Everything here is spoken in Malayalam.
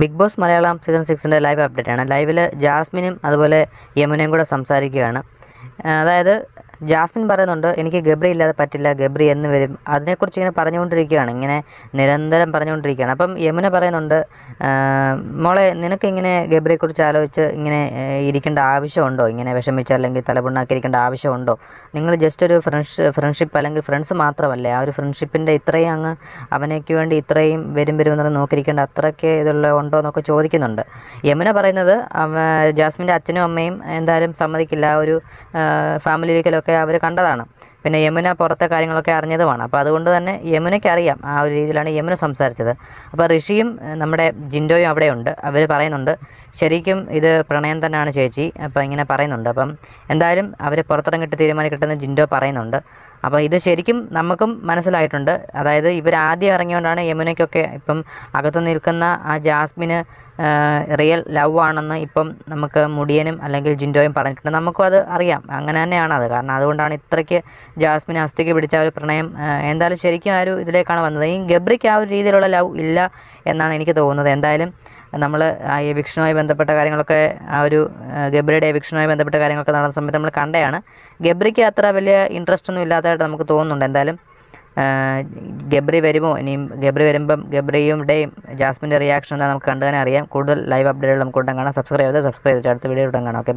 ബിഗ് ബോസ് മലയാളം സീസൺ സിക്സിൻ്റെ ലൈവ് അപ്ഡേറ്റ് ആണ് ലൈവിൽ ജാസ്മിനും അതുപോലെ യമുനയും കൂടെ സംസാരിക്കുകയാണ് അതായത് ജാസ്മിൻ പറയുന്നുണ്ട് എനിക്ക് ഗബ്രി ഇല്ലാതെ പറ്റില്ല ഗബ്രി എന്ന് വരും അതിനെക്കുറിച്ച് ഇങ്ങനെ പറഞ്ഞുകൊണ്ടിരിക്കുകയാണ് ഇങ്ങനെ നിരന്തരം പറഞ്ഞുകൊണ്ടിരിക്കുകയാണ് അപ്പം യമുന പറയുന്നുണ്ട് മോളെ നിനക്കിങ്ങനെ ഗബ്രിയെക്കുറിച്ച് ആലോചിച്ച് ഇങ്ങനെ ഇരിക്കേണ്ട ആവശ്യമുണ്ടോ ഇങ്ങനെ വിഷമിച്ച് അല്ലെങ്കിൽ തലപുണ്ണാക്കി ഇരിക്കേണ്ട ആവശ്യമുണ്ടോ നിങ്ങൾ ജസ്റ്റ് ഒരു ഫ്രണ്ട്സ് ഫ്രണ്ട്ഷിപ്പ് അല്ലെങ്കിൽ ഫ്രണ്ട്സ് മാത്രമല്ലേ ആ ഒരു ഫ്രണ്ട്ഷിപ്പിൻ്റെ ഇത്രയും അങ്ങ് അവനേക്ക് വേണ്ടി ഇത്രയും വരും വരും എന്നത് നോക്കിയിരിക്കേണ്ട അത്രയ്ക്ക് ഇതുള്ള ഉണ്ടോ എന്നൊക്കെ ചോദിക്കുന്നുണ്ട് യമുന പറയുന്നത് ജാസ്മിൻ്റെ അച്ഛനും അമ്മയും എന്തായാലും സമ്മതിക്കില്ല ഒരു ഫാമിലി ഒരിക്കലൊക്കെ ഒക്കെ അവർ കണ്ടതാണ് പിന്നെ യമുന പുറത്തെ കാര്യങ്ങളൊക്കെ അറിഞ്ഞതുമാണ് അപ്പോൾ അതുകൊണ്ട് തന്നെ യമുനയ്ക്ക് അറിയാം ആ ഒരു രീതിയിലാണ് യമുന സംസാരിച്ചത് അപ്പോൾ ഋഷിയും നമ്മുടെ ജിൻഡോയും അവിടെയുണ്ട് അവർ പറയുന്നുണ്ട് ശരിക്കും ഇത് പ്രണയം തന്നെയാണ് ചേച്ചി അപ്പോൾ ഇങ്ങനെ പറയുന്നുണ്ട് അപ്പം എന്തായാലും അവർ പുറത്തിറങ്ങിയിട്ട് തീരുമാനം കിട്ടുന്ന ജിൻഡോ പറയുന്നുണ്ട് അപ്പോൾ ഇത് ശരിക്കും നമുക്കും മനസ്സിലായിട്ടുണ്ട് അതായത് ഇവർ ആദ്യം ഇറങ്ങിയോണ്ടാണ് യമുനയ്ക്കൊക്കെ ഇപ്പം അകത്ത് നിൽക്കുന്ന ആ ജാസ്മിന് റിയൽ ലവ് ആണെന്ന് ഇപ്പം നമുക്ക് മുടിയനും അല്ലെങ്കിൽ ജിൻഡോയും പറഞ്ഞിട്ടുണ്ട് നമുക്കും അത് അറിയാം അങ്ങനെ തന്നെയാണ് അത് കാരണം അതുകൊണ്ടാണ് ഇത്രയ്ക്ക് ജാസ്മിൻ അസ്ഥിക്ക് പിടിച്ച ഒരു പ്രണയം എന്തായാലും ശരിക്കും ആ ഒരു ഇതിലേക്കാണ് വന്നത് ഈ ഗബ്രിക്ക് ആ ഒരു രീതിയിലുള്ള ലവ് ഇല്ല എന്നാണ് എനിക്ക് തോന്നുന്നത് എന്തായാലും നമ്മൾ ആ എവിക്ഷനുമായി ബന്ധപ്പെട്ട കാര്യങ്ങളൊക്കെ ആ ഒരു ഗബ്രിയുടെ എവിക്ഷനുമായി ബന്ധപ്പെട്ട കാര്യങ്ങളൊക്കെ നടന്ന സമയത്ത് നമ്മൾ കണ്ടതാണ് ഗബ്രിക്ക് അത്ര വലിയ ഇൻട്രസ്റ്റ് ഒന്നും ഇല്ലാത്തതായിട്ട് നമുക്ക് തോന്നുന്നുണ്ട് എന്തായാലും ഗബ്രി വരുമോ ഇനിയും ഗബ്രി വരുമ്പം ഗബ്രിയുടെയും ജാസ്മിൻ്റെ റിയാക്ഷൻ എന്താ നമുക്ക് കണ്ടു അറിയാം കൂടുതൽ ലൈവ് അപ്ഡേറ്റുകൾ നമുക്ക് ഉണ്ടെങ്കിൽ കാണാം സബ്സ്ക്രൈബ് ചെയ്ത് സബ്സ്ക്രൈബ് ചെയ്ത് അടുത്ത വീഡിയോ ഉടൻ കാണാം ഓക്കെ